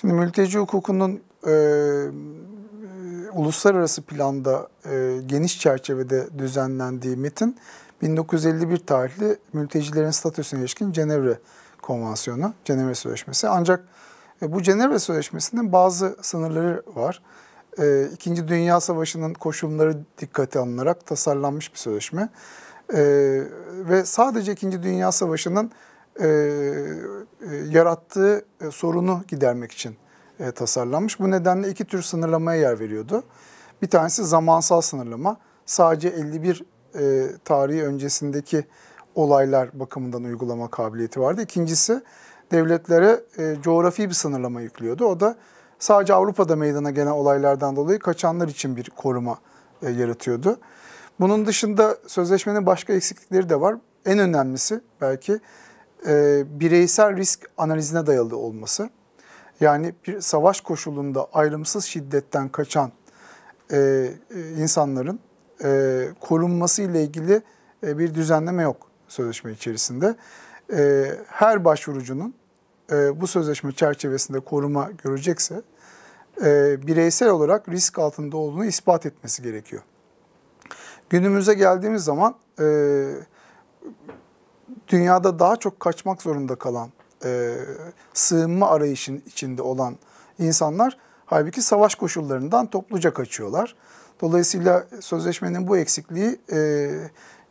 Şimdi mülteci hukukunun e, e, uluslararası planda e, geniş çerçevede düzenlendiği metin 1951 tarihli mültecilerin statüsüne ilişkin Cenevre Konvansiyonu, Cenevre Sözleşmesi. Ancak e, bu Cenevre Sözleşmesi'nin bazı sınırları var. E, İkinci Dünya Savaşı'nın koşulları dikkate alınarak tasarlanmış bir sözleşme. E, ve sadece İkinci Dünya Savaşı'nın e, e, yarattığı e, sorunu gidermek için e, tasarlanmış. Bu nedenle iki tür sınırlamaya yer veriyordu. Bir tanesi zamansal sınırlama. Sadece 51 e, tarihi öncesindeki olaylar bakımından uygulama kabiliyeti vardı. İkincisi devletlere e, coğrafi bir sınırlama yüklüyordu. O da sadece Avrupa'da meydana gelen olaylardan dolayı kaçanlar için bir koruma e, yaratıyordu. Bunun dışında sözleşmenin başka eksiklikleri de var. En önemlisi belki e, bireysel risk analizine dayalı olması. Yani bir savaş koşulunda ayrımsız şiddetten kaçan e, e, insanların e, korunması ile ilgili e, bir düzenleme yok sözleşme içerisinde. E, her başvurucunun e, bu sözleşme çerçevesinde koruma görecekse e, bireysel olarak risk altında olduğunu ispat etmesi gerekiyor. Günümüze geldiğimiz zaman e, dünyada daha çok kaçmak zorunda kalan, e, sığınma arayışın içinde olan insanlar halbuki savaş koşullarından topluca kaçıyorlar. Dolayısıyla sözleşmenin bu eksikliği e,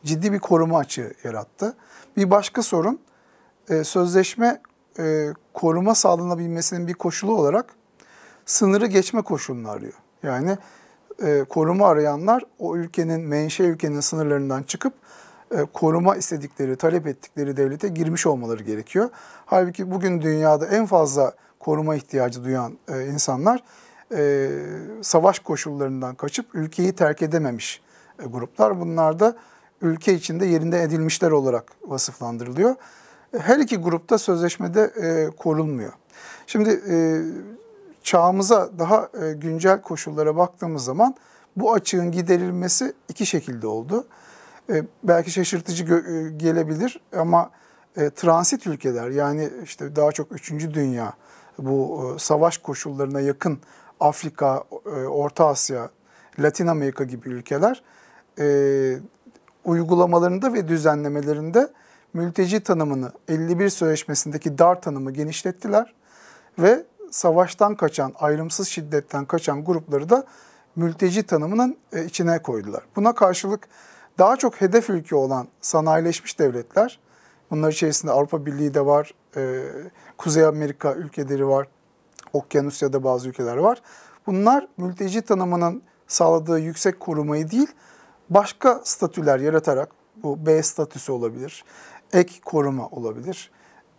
ciddi bir koruma açığı yarattı. Bir başka sorun e, sözleşme e, koruma sağlanabilmesinin bir koşulu olarak sınırı geçme koşulunu arıyor. Yani e, koruma arayanlar o ülkenin, menşe ülkenin sınırlarından çıkıp e, koruma istedikleri, talep ettikleri devlete girmiş olmaları gerekiyor. Halbuki bugün dünyada en fazla koruma ihtiyacı duyan e, insanlar e, savaş koşullarından kaçıp ülkeyi terk edememiş gruplar. Bunlar da ülke içinde yerinde edilmişler olarak vasıflandırılıyor. Her iki grupta sözleşmede korunmuyor. Şimdi çağımıza daha güncel koşullara baktığımız zaman bu açığın giderilmesi iki şekilde oldu. E, belki şaşırtıcı e, gelebilir ama e, transit ülkeler yani işte daha çok 3. Dünya bu savaş koşullarına yakın Afrika, Orta Asya, Latin Amerika gibi ülkeler uygulamalarında ve düzenlemelerinde mülteci tanımını 51 Sözleşmesi'ndeki dar tanımı genişlettiler ve savaştan kaçan, ayrımsız şiddetten kaçan grupları da mülteci tanımının içine koydular. Buna karşılık daha çok hedef ülke olan sanayileşmiş devletler, bunlar içerisinde Avrupa Birliği de var, e, Kuzey Amerika ülkeleri var, Okyanusya'da bazı ülkeler var. Bunlar mülteci tanımının sağladığı yüksek korumayı değil, başka statüler yaratarak, bu B statüsü olabilir, ek koruma olabilir,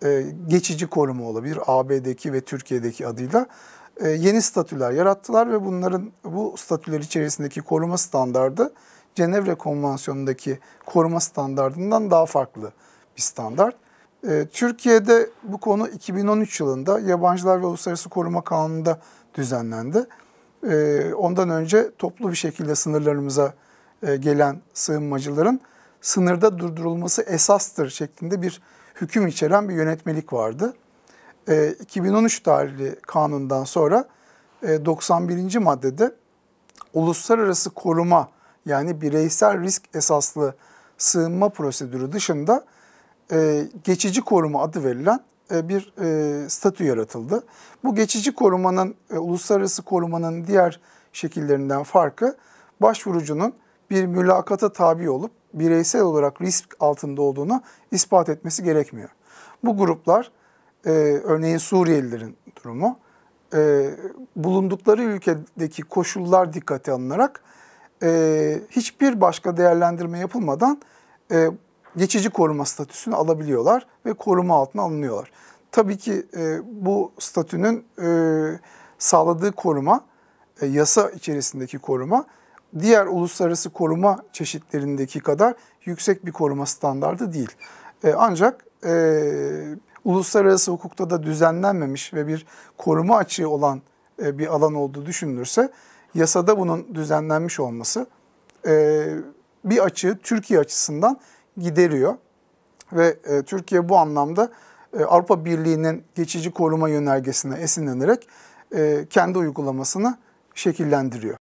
e, geçici koruma olabilir AB'deki ve Türkiye'deki adıyla e, yeni statüler yarattılar ve bunların bu statüler içerisindeki koruma standardı Cenevre Konvansiyonu'ndaki koruma standartından daha farklı bir standart. Ee, Türkiye'de bu konu 2013 yılında Yabancılar ve Uluslararası Koruma Kanunu'nda düzenlendi. Ee, ondan önce toplu bir şekilde sınırlarımıza e, gelen sığınmacıların sınırda durdurulması esastır şeklinde bir hüküm içeren bir yönetmelik vardı. 2013 ee, tarihli kanundan sonra 91. E, maddede uluslararası koruma yani bireysel risk esaslı sığınma prosedürü dışında e, geçici koruma adı verilen e, bir e, statü yaratıldı. Bu geçici korumanın, e, uluslararası korumanın diğer şekillerinden farkı başvurucunun bir mülakata tabi olup bireysel olarak risk altında olduğunu ispat etmesi gerekmiyor. Bu gruplar, e, örneğin Suriyelilerin durumu, e, bulundukları ülkedeki koşullar dikkate alınarak e, hiçbir başka değerlendirme yapılmadan e, geçici koruma statüsünü alabiliyorlar ve koruma altına alınıyorlar. Tabii ki e, bu statünün e, sağladığı koruma, e, yasa içerisindeki koruma, diğer uluslararası koruma çeşitlerindeki kadar yüksek bir koruma standardı değil. E, ancak e, uluslararası hukukta da düzenlenmemiş ve bir koruma açığı olan e, bir alan olduğu düşünülürse, yasada bunun düzenlenmiş olması e, bir açığı Türkiye açısından gideriyor. Ve e, Türkiye bu anlamda e, Avrupa Birliği'nin geçici koruma yönergesine esinlenerek e, kendi uygulamasını şekillendiriyor.